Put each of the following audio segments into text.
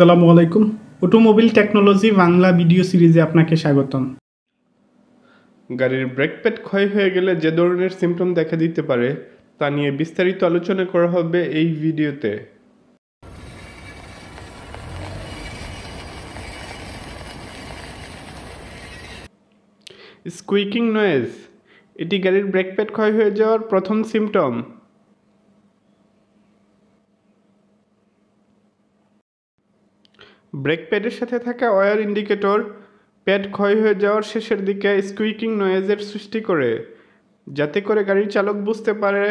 সালামু আলাইকুম automobile technology Bangla video সিরিজে আপনাকে স্বাগতম গাড়ির ব্রেক প্যাড ক্ষয় হয়ে গেলে যে ধরনের সিমটম দেখা দিতে পারে তা নিয়ে বিস্তারিত আলোচনা করা হবে এই ভিডিওতে স্কুইকিং নয়েজ এটি গাড়ির ব্রেক প্যাড ক্ষয় হয়ে যাওয়ার প্রথম সিমটম ব্রেক প্যাডের সাথে থাকা ওয়ার ইন্ডিকেটর প্যাড ক্ষয় হয়ে যাওয়ার শেষের দিকে স্কুইকিং নয়েজের সৃষ্টি করে যাতে করে গাড়ির চালক বুঝতে পারে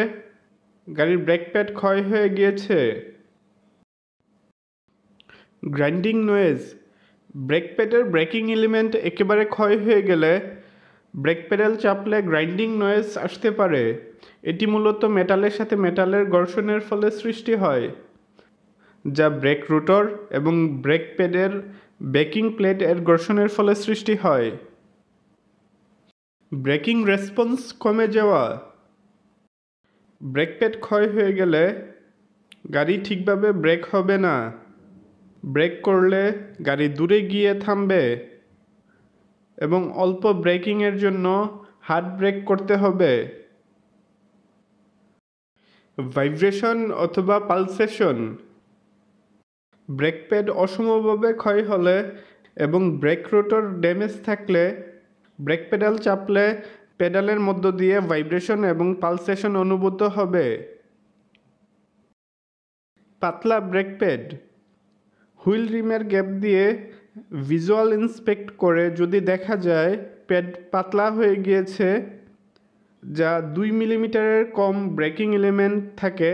গাড়ির ব্রেক প্যাড ক্ষয় হয়ে গিয়েছে গ্রাইন্ডিং নয়েজ ব্রেক প্যাডের ব্রেকিং এলিমেন্ট একেবারে ক্ষয় হয়ে গেলে ব্রেক প্যাডেল চাপলে গ্রাইন্ডিং নয়েজ আসতে পারে এটি মূলত মেটালের সাথে মেটালের ঘর্ষণের ফলে সৃষ্টি হয় যা ব্রেক রুটর এবং ব্রেক প্যাডের ব্রেকিং প্লেট এর ঘর্ষণের ফলে সৃষ্টি হয় ব্রেকিং রেসপন্স কমে যাওয়া ব্রেক প্যাড ক্ষয় হয়ে গেলে গাড়ি ঠিকভাবে ব্রেক হবে না ব্রেক করলে গাড়ি দূরে গিয়ে থামবে এবং অল্প ব্রেকিংয়ের জন্য হার্ড ব্রেক করতে হবে ভাইব্রেশন অথবা পালসেশন ব্রেক প্যাড অসমভাবে ক্ষয় হলে এবং ব্রেক রোটর ড্যামেজ থাকলে ব্রেক পেডাল চাপলে পেডালের মধ্য দিয়ে ভাইব্রেশন এবং পালসেশন অনুভূত হবে পাতলা ব্রেক প্যাড হুইল রিমের গ্যাপ দিয়ে ভিজুয়াল ইন্সপেক্ট করে যদি দেখা যায় প্যাড পাতলা হয়ে গিয়েছে যা দুই মিলিমিটারের কম ব্রেকিং এলিমেন্ট থাকে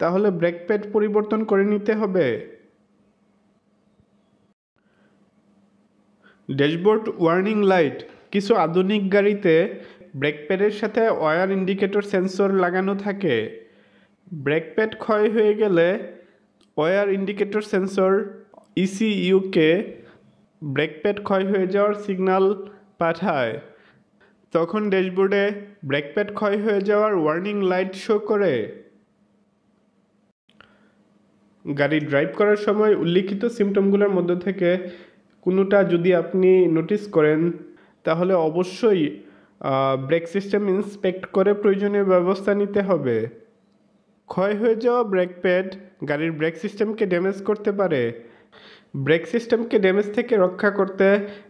তাহলে ব্রেক প্যাড পরিবর্তন করে নিতে হবে ড্যাশবোর্ড ওয়ার্নিং লাইট কিছু আধুনিক গাড়িতে ব্রেক প্যাডের সাথে ওয়ার ইন্ডিকেটর সেন্সর লাগানো থাকে ব্রেক প্যাড ক্ষয় হয়ে গেলে ওয়ার ইন্ডিকেটর সেন্সর ইসিইউকে e ব্রেক প্যাড ক্ষয় হয়ে যাওয়ার সিগনাল পাঠায় তখন ড্যাশবোর্ডে ব্রেক প্যাড ক্ষয় হয়ে যাওয়ার ওয়ার্নিং লাইট শো করে গাড়ি ড্রাইভ করার সময় উল্লিখিত সিমটমগুলোর মধ্যে থেকে কোনোটা যদি আপনি নোটিস করেন তাহলে অবশ্যই ব্রেক সিস্টেম ইন্সপেক্ট করে প্রয়োজনীয় ব্যবস্থা নিতে হবে ক্ষয় হয়ে যাওয়া ব্রেক প্যাড গাড়ির ব্রেক সিস্টেমকে ড্যামেজ করতে পারে ব্রেক সিস্টেমকে ড্যামেজ থেকে রক্ষা করতে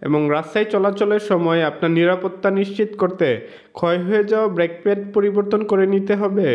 এবং রাস্তায় চলাচলের সময় আপনার নিরাপত্তা নিশ্চিত করতে ক্ষয় হয়ে যাওয়া ব্রেক প্যাড পরিবর্তন করে নিতে হবে